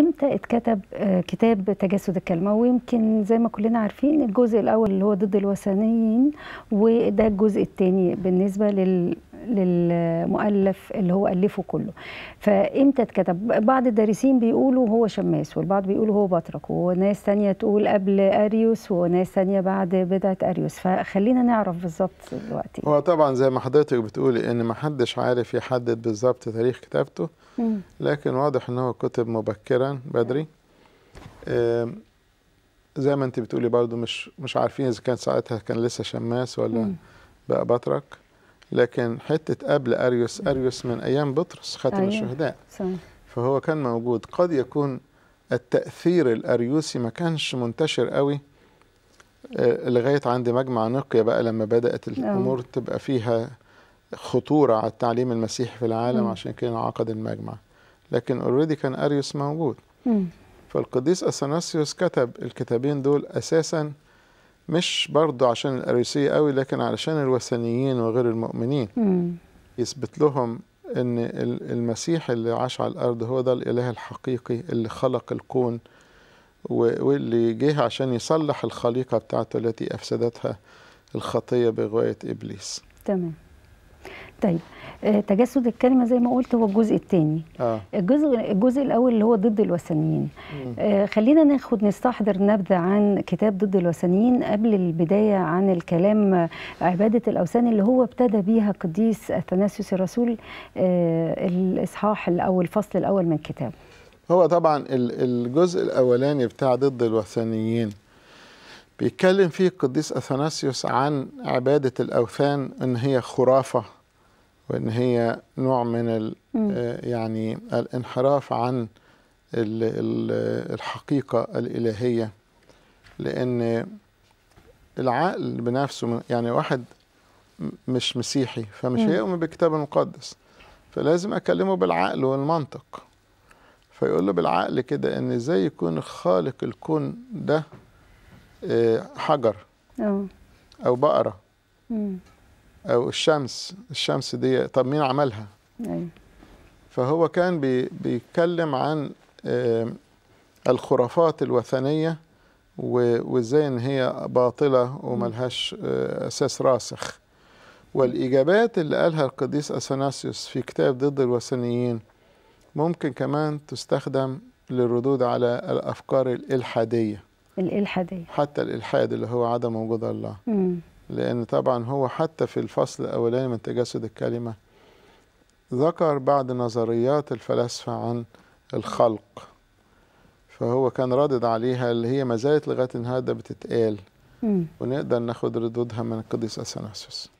امتى اتكتب آه، كتاب تجسد الكلمه ويمكن زي ما كلنا عارفين الجزء الاول اللي هو ضد الوثنيين وده الجزء الثاني بالنسبه لل للمؤلف اللي هو ألفه كله فإمتى اتكتب بعض الدارسين بيقولوا هو شماس والبعض بيقولوا هو بطرك وناس تانية تقول قبل أريوس وناس تانية بعد بدعة أريوس فخلينا نعرف بالظبط دلوقتي هو طبعا زي ما حضرتك بتقولي إن ما حدش عارف يحدد بالظبط تاريخ كتابته لكن واضح إن هو كتب مبكرا بدري زي ما انت بتقولي برضو مش مش عارفين اذا كان ساعتها كان لسه شماس ولا بقى بطرك لكن حتة قبل أريوس أريوس من أيام بطرس خاتم أيوة. الشهداء صحيح. فهو كان موجود قد يكون التأثير الأريوسي ما كانش منتشر قوي آه، لغاية عند مجمع نقيا بقى لما بدأت آه. الأمور تبقى فيها خطورة على التعليم المسيحي في العالم عشان كده عقد المجمع لكن اوريدي كان أريوس موجود فالقديس أثناسيوس كتب الكتابين دول أساساً مش برضو عشان الأريوسية قوي لكن علشان الوثنيين وغير المؤمنين مم. يثبت لهم ان المسيح اللي عاش على الارض هو ده الاله الحقيقي اللي خلق الكون واللي جه عشان يصلح الخليقه بتاعته التي افسدتها الخطيه بغوايه ابليس تمام طيب آه، تجسد الكلمه زي ما قلت هو الجزء الثاني آه. الجزء الجزء الاول اللي هو ضد الوثنيين آه خلينا ناخد نستحضر نبذه عن كتاب ضد الوثنيين قبل البدايه عن الكلام عباده الاوثان اللي هو ابتدى بيها قديس اثناسيوس الرسول آه الاصحاح الاول الفصل الاول من كتابه هو طبعا الجزء الاولاني بتاع ضد الوثنيين بيتكلم فيه القديس اثناسيوس عن عباده الاوثان ان هي خرافه وان هي نوع من ال آه، يعني الانحراف عن الحقيقه الالهيه لان العقل بنفسه يعني واحد مش مسيحي فمش هيؤمن بالكتاب المقدس فلازم اكلمه بالعقل والمنطق فيقول له بالعقل كده ان ازاي يكون خالق الكون ده آه، حجر او بقره او الشمس الشمس دي طب مين عملها أيوة. فهو كان بي بيتكلم عن الخرافات الوثنيه وازاي ان هي باطله وملهاش آه، اساس راسخ والاجابات اللي قالها القديس اثناسيوس في كتاب ضد الوثنيين ممكن كمان تستخدم للردود على الافكار الالحاديه الالحاديه حتى الالحاد اللي هو عدم وجود الله مم. لأن طبعا هو حتى في الفصل الأولاني من تجسد الكلمة ذكر بعض نظريات الفلاسفة عن الخلق فهو كان رادد عليها اللي هي ما زالت لغاية النهارده بتتقال ونقدر ناخد ردودها من القديس أثناسيوس